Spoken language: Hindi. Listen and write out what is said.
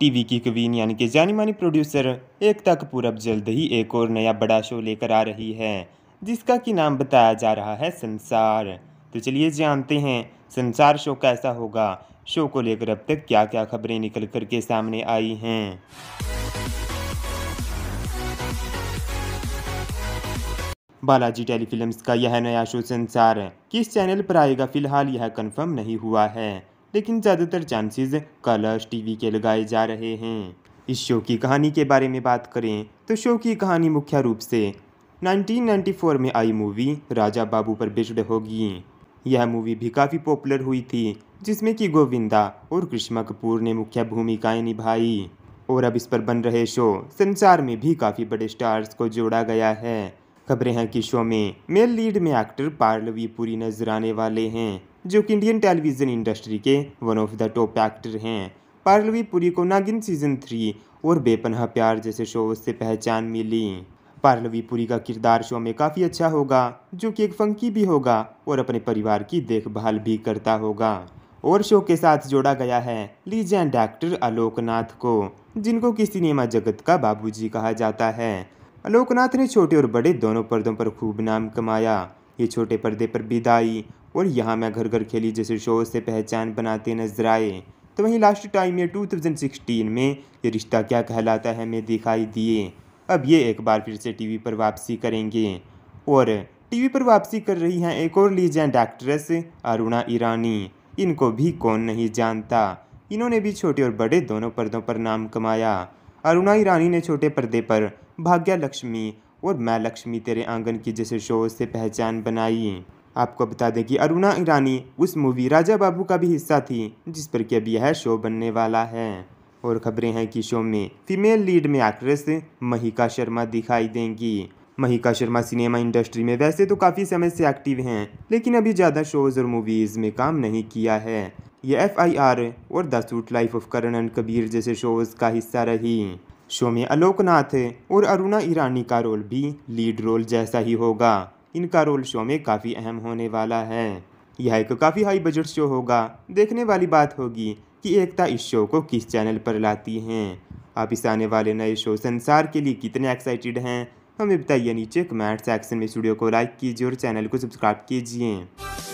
टीवी की क्वीन यानी कि जानी मानी प्रोड्यूसर एकता कपूर अब जल्द ही एक और नया बड़ा शो लेकर आ रही है जिसका कि नाम बताया जा रहा है संसार तो चलिए जानते हैं संसार शो कैसा होगा शो को लेकर अब तक क्या क्या खबरें निकल कर के सामने आई हैं बालाजी टेलीफिल्म्स का यह नया शो संसार किस चैनल पर आएगा फिलहाल यह कंफर्म नहीं हुआ है लेकिन ज़्यादातर चांसेस कलर्स टीवी के लगाए जा रहे हैं इस शो की कहानी के बारे में बात करें तो शो की कहानी मुख्य रूप से 1994 में आई मूवी राजा बाबू पर बेस्ड होगी यह मूवी भी काफ़ी पॉपुलर हुई थी जिसमें कि गोविंदा और कृष्णा कपूर ने मुख्य भूमिकाएं निभाई और अब इस पर बन रहे शो संसार में भी काफ़ी बड़े स्टार्स को जोड़ा गया है खबरें हैं कि शो में मेल लीड में एक्टर पार्लवी पूरी नजर आने वाले हैं जो कि इंडियन टेलीविज़न इंडस्ट्री के one of the top actor हैं पार्लवी पुरी को नागिन सीजन थ्री और बेपनहा प्यार जैसे शो से पहचान मिली पार्लवी पुरी का किरदार शो में काफ़ी अच्छा होगा जो कि एक फंकी भी होगा और अपने परिवार की देखभाल भी करता होगा और शो के साथ जोड़ा गया है लीजेंड एक्टर आलोकनाथ को जिनको कि सिनेमा जगत का बाबूजी कहा जाता है आलोकनाथ ने छोटे और बड़े दोनों पर्दों पर खूब नाम कमाया ये छोटे पर्दे पर विदाई और यहाँ मैं घर घर खेली जैसे शो से पहचान बनाते नजर आए तो वहीं लास्ट टाइम ये 2016 में ये रिश्ता क्या कहलाता है मैं दिखाई दिए अब ये एक बार फिर से टीवी पर वापसी करेंगे और टीवी पर वापसी कर रही हैं एक और लीजेंड एक्ट्रेस अरुणा ईरानी इनको भी कौन नहीं जानता इन्होंने भी छोटे और बड़े दोनों पर्दों पर नाम कमाया अरुणा ईरानी ने छोटे पर्दे पर भाग्या लक्ष्मी और मैं लक्ष्मी तेरे आंगन की जैसे शो से पहचान बनाई आपको बता दें कि अरुणा ईरानी उस मूवी राजा बाबू का भी हिस्सा थी जिस पर कि अब यह शो बनने वाला है और खबरें हैं कि शो में फीमेल लीड में एक्ट्रेस महिका शर्मा दिखाई देंगी महिका शर्मा सिनेमा इंडस्ट्री में वैसे तो काफ़ी समय से एक्टिव हैं लेकिन अभी ज़्यादा शोज़ और मूवीज़ में काम नहीं किया है ये एफ आई आर और the suit life of Karan and Kabir जैसे शोज़ का हिस्सा रही शो में अलोकनाथ और अरुणा ईरानी का रोल भी लीड रोल जैसा ही होगा इनका रोल शो में काफ़ी अहम होने वाला है यह एक काफ़ी हाई बजट शो होगा देखने वाली बात होगी कि एकता इस शो को किस चैनल पर लाती हैं आप इस आने वाले नए शो संसार के लिए कितने एक्साइटेड हैं हमें बताइए नीचे कमेंट सेक्शन में स्टूडियो को लाइक कीजिए और चैनल को सब्सक्राइब कीजिए